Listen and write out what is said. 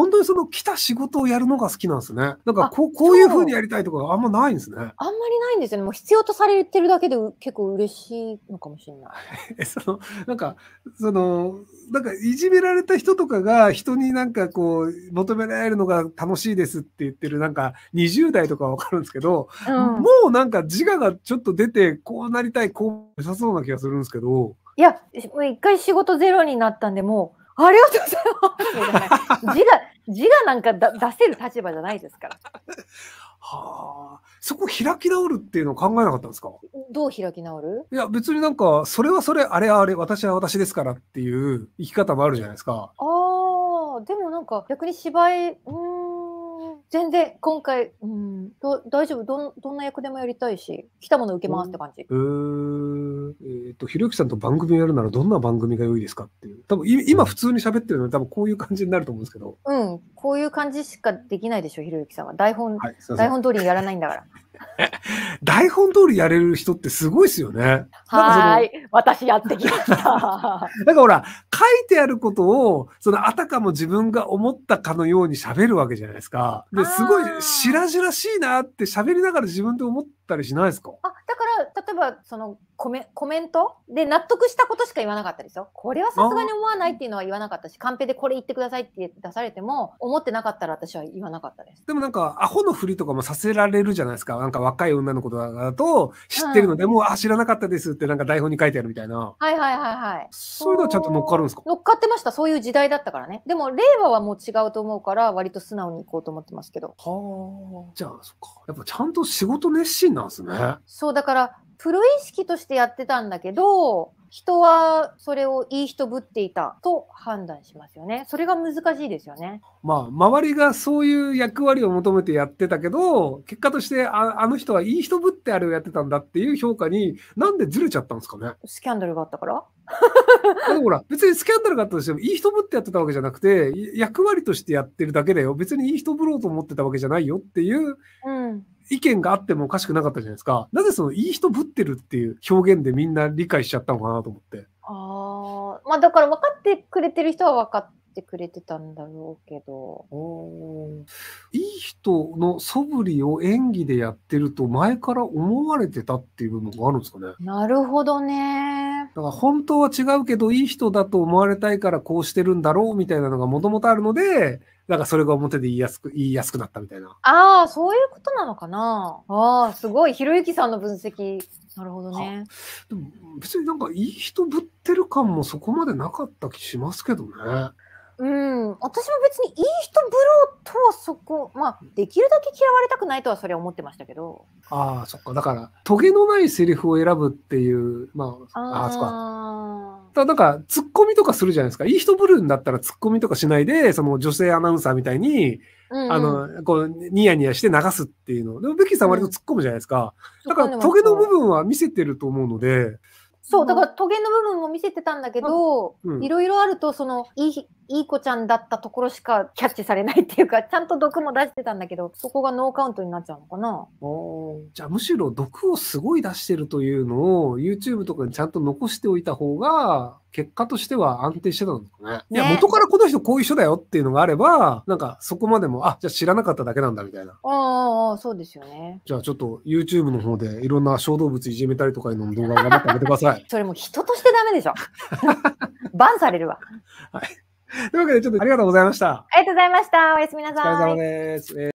本当にその来た仕事をやるのが好きなんですね。なんかこう、こういうふうにやりたいとかあんまないんですね。あんまりないんですよね。もう必要とされてるだけで結構嬉しいのかもしれない。その、なんか、その、なんかいじめられた人とかが人になんかこう、求められるのが楽しいですって言ってるなんか20代とかわかるんですけど、うん、もうなんか自我がちょっと出て、こうなりたい、こう良さそうな気がするんですけど。いや、もう一回仕事ゼロになったんで、もう、ありがとうございます。字 が、字がなんかだ出せる立場じゃないですから。はあ、そこ開き直るっていうのを考えなかったんですかどう開き直るいや、別になんか、それはそれ、あれはあれ、私は私ですからっていう生き方もあるじゃないですか。ああ、でもなんか逆に芝居、うん、全然今回、うん、ど大丈夫どどんな役でもやりたいし来たもの受けますって感じ。うん、えー、っとひろゆきさんと番組やるならどんな番組が良いですかっ多分今普通に喋ってるので多分こういう感じになると思うんですけど。うん、こういう感じしかできないでしょ、ひろゆきさんは。台本、はい、台本通りやらないんだから。台本通りやれる人ってすごいですよね。はい、私やってきました。なんかほら、書いてあることを、そのあたかも自分が思ったかのように喋るわけじゃないですか。で、すごい白々しいなって喋りながら自分で思ったりしないですかあ、だから例えばそのコメコメントで納得したことしか言わなかったですよ。これはさすがに思わないっていうのは言わなかったし、カンペでこれ言ってくださいって出されても、思ってなかったら私は言わなかったです。でもなんか、アホのふりとかもさせられるじゃないですか。なんか若い女の子だと、知ってるので、うん、もう、あ、知らなかったですってなんか台本に書いてあるみたいな。はいはいはいはい。そういうのはちゃんと乗っかるんですか乗っかってました。そういう時代だったからね。でも、令和はもう違うと思うから、割と素直にいこうと思ってますけど。はあ。じゃあ、そっか。やっぱちゃんと仕事熱心なんですね。そう、だから、プロ意識としてやってたんだけど、人はそれをいい人ぶっていたと判断しますよね。それが難しいですよね。まあ、周りがそういう役割を求めてやってたけど、結果としてああの人はいい人ぶってあれをやってたんだっていう評価に、なんでずれちゃったんですかね。スキャンダルがあったからでもほら、別にスキャンダルがあったとしても、いい人ぶってやってたわけじゃなくて、役割としてやってるだけだよ。別にいい人ぶろうと思ってたわけじゃないよっていう、うん意見があってもおかしくなかったじゃないですか。なぜそのいい人ぶってるっていう表現でみんな理解しちゃったのかなと思って。ああ、まあだから分かってくれてる人は分かって。てくれてたんだろうけど。いい人の素振りを演技でやってると前から思われてたっていう部分があるんですかね。なるほどね。だから本当は違うけどいい人だと思われたいからこうしてるんだろうみたいなのがもともとあるので、なんかそれが表で言いやすく、言いやすくなったみたいな。ああ、そういうことなのかな。ああ、すごい。ひろゆきさんの分析。なるほどね。でも別になんかいい人ぶってる感もそこまでなかった気しますけどね。うん、私も別にいい人ぶろうとはそこ、まあ、できるだけ嫌われたくないとはそれは思ってましたけど。ああ、そっか。だから、トゲのないセリフを選ぶっていう、まあ、ああ、そっか。ただ、なんか、ツッコミとかするじゃないですか。いい人ぶるんだったらツッコミとかしないで、その女性アナウンサーみたいに、うんうん、あの、こう、ニヤニヤして流すっていうの。でも、ベッキーさん割と突っ込むじゃないですか。うん、だから、トゲの部分は見せてると思うので、そう、だからトゲの部分も見せてたんだけど、いろいろあると、その、いい、いい子ちゃんだったところしかキャッチされないっていうか、ちゃんと毒も出してたんだけど、そこがノーカウントになっちゃうのかな。じゃあむしろ毒をすごい出してるというのを YouTube とかにちゃんと残しておいた方が、結果としては安定してたのかね。いや、元からこの人こういう人だよっていうのがあれば、なんかそこまでも、あ、じゃあ知らなかっただけなんだみたいな。ああ、そうですよね。じゃあちょっと YouTube の方でいろんな小動物いじめたりとかの動画を頑張ってあげてください。それも人としてダメでしょ。バンされるわ。はい。というわけで、ちょっとありがとうございました。ありがとうございました。おやすみなさい。お疲れ様です。えー